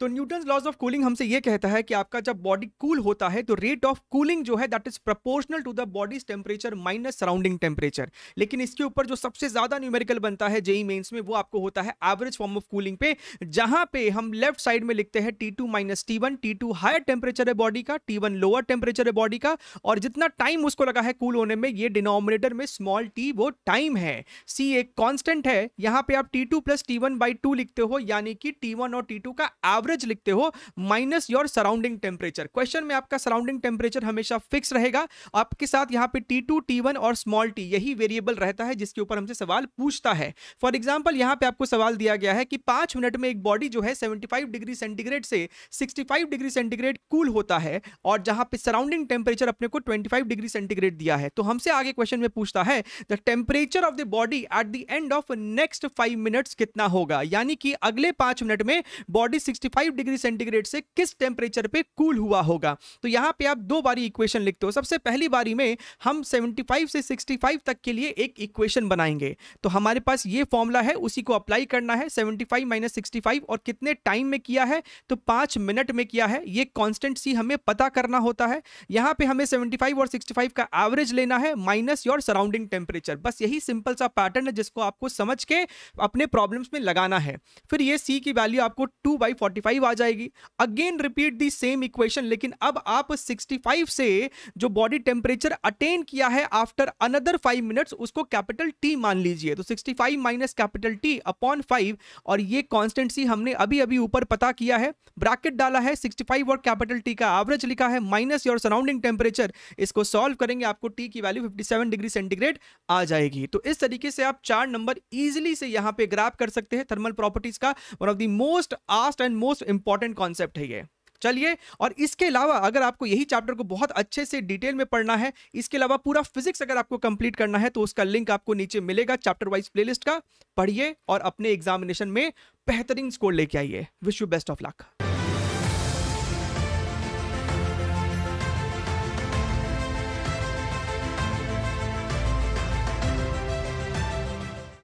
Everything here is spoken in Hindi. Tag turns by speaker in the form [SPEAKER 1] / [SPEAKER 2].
[SPEAKER 1] तो न्यूटन लॉज ऑफ कूलिंग हमसे ये कहता है कि आपका जब बॉडी कूल cool होता है तो रेट ऑफ कूलिंग जो है that is proportional to the body's temperature minus surrounding temperature लेकिन इसके ऊपर जो सबसे ज्यादा न्यूमेरिकल बनता है जेई मेन्स e में वो आपको होता है एवरेज फॉर्म ऑफ कूलिंग पे जहां पे हम लेफ्ट साइड में लिखते हैं T two minus T one T two higher temperature है बॉडी का टी वन लोअर टेम्परेचर है बॉडी का और जितना टाइम उसको लगा है कूल cool होने में ये डिनोमिनेटर में स्मॉल टी वो टाइम है सी एक कॉन्स्टेंट है यहाँ पे आप T two plus T one by two लिखते हो यानी कि टी वन और टी टू का एवरेज एवरेज लिखते हो minus your surrounding temperature question में आपका सराउंडिंग टेम्परेचर हमेशा फिक्स रहेगा आपके साथ यहाँ पे टी टू टी वन और स्मॉल टी यही वेरिएबल रहता है जिसके ऊपर हमसे सवाल पूछता है फॉर एग्जाम्पल यहाँ पे आपको सवाल दिया गया है कि पांच मिनट में एक बॉडी जो है सेवेंटी डिग्री सेंटीग्रेड से सिक्सटी डिग्री सेंटीग्रेड कूल होता है और जहां पर सराउंडिंग टेम्परेचर अपने को ट्वेंटी डिग्री सेंटीग्रेड दिया है तो हमसे आगे क्वेश्चन में पूछता है the temperature of the body at the end of next five minutes कितना होगा यानी कि अगले पांच मिनट में बॉडी 45 डिग्री सेंटीग्रेड से किस टेम्परेचर पे कूल हुआ होगा तो यहाँ पे आप दो बारी इक्वेशन लिखते हो सबसे पहली बारी में हम 75 से 65 तक के लिए एक इक्वेशन बनाएंगे तो हमारे पास ये फॉर्मूला है उसी को अप्लाई करना है 75 माइनस 65 और कितने टाइम में किया है तो पाँच मिनट में किया है ये कॉन्स्टेंट सी हमें पता करना होता है यहाँ पर हमें सेवेंटी और सिक्सटी का एवरेज लेना है माइनस योर सराउंडिंग टेम्परेचर बस यही सिंपल सा पैटर्न है जिसको आपको समझ के अपने प्रॉब्लम्स में लगाना है फिर ये सी की वैल्यू आपको टू बाई फोर्टी 65 आ जाएगी again repeat the same equation लेकिन अब आप 65 से जो बॉडी टेम्परेचर अटेन किया है आफ्टर अनदर फाइव मिनट्स उसको कैपिटल टी मान लीजिए तो 65 five minus capital T upon five और ये कॉन्स्टेंसी हमने अभी अभी ऊपर पता किया है ब्रैकेट डाला है 65 फाइव और कैपिटल टी का एवरेज लिखा है माइनस योर सराउंडिंग टेम्परेचर इसको सॉल्व करेंगे आपको टी की वैल्यू फिफ्टी डिग्री सेंटीग्रेड आ जाएगी तो इस तरीके से आप चार नंबर इजिली से यहाँ पे ग्राफ कर सकते हैं थर्मल प्रॉपर्टीज का one of the most asked and most most important concept है ये चलिए और इसके अलावा अगर आपको यही चैप्टर को बहुत अच्छे से डिटेल में पढ़ना है इसके अलावा पूरा फिजिक्स अगर आपको कंप्लीट करना है तो उसका लिंक आपको नीचे मिलेगा चैप्टर वाइज प्लेलिस्ट का पढ़िए और अपने एग्जामिनेशन में बेहतरीन स्कोर लेके आइए wish you best of luck